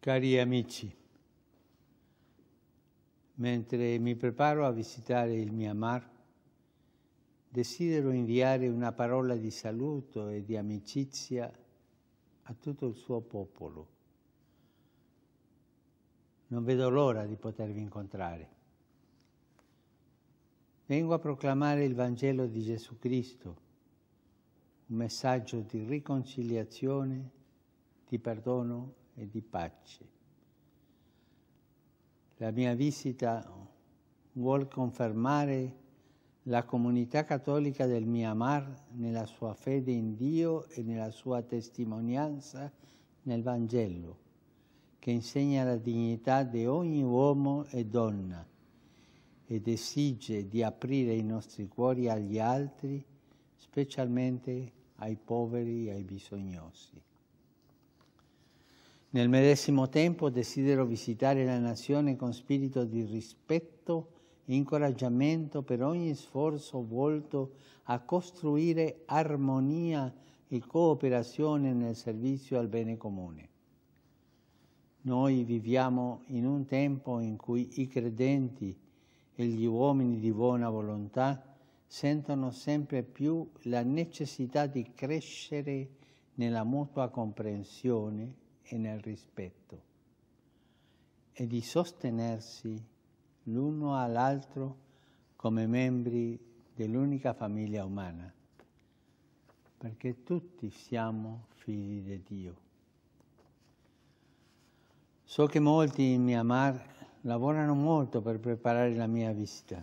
Cari amici, mentre mi preparo a visitare il Myanmar, desidero inviare una parola di saluto e di amicizia a tutto il suo popolo. Non vedo l'ora di potervi incontrare. Vengo a proclamare il Vangelo di Gesù Cristo, un messaggio di riconciliazione, di perdono e di pace. La mia visita vuol confermare la comunità cattolica del Myanmar nella sua fede in Dio e nella sua testimonianza nel Vangelo, che insegna la dignità di ogni uomo e donna ed esige di aprire i nostri cuori agli altri, specialmente ai poveri e ai bisognosi. Nel medesimo tempo desidero visitare la nazione con spirito di rispetto e incoraggiamento per ogni sforzo volto a costruire armonia e cooperazione nel servizio al bene comune. Noi viviamo in un tempo in cui i credenti e gli uomini di buona volontà sentono sempre più la necessità di crescere nella mutua comprensione e nel rispetto e di sostenersi l'uno all'altro come membri dell'unica famiglia umana, perché tutti siamo figli di Dio. So che molti in Myanmar lavorano molto per preparare la mia visita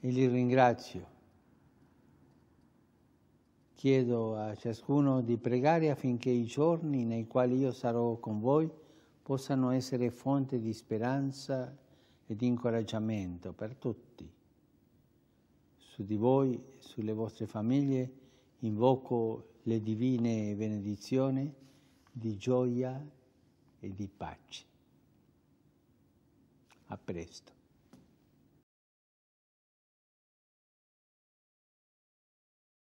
e li ringrazio Chiedo a ciascuno di pregare affinché i giorni nei quali io sarò con voi possano essere fonte di speranza e di incoraggiamento per tutti. Su di voi, sulle vostre famiglie, invoco le divine benedizioni di gioia e di pace. A presto.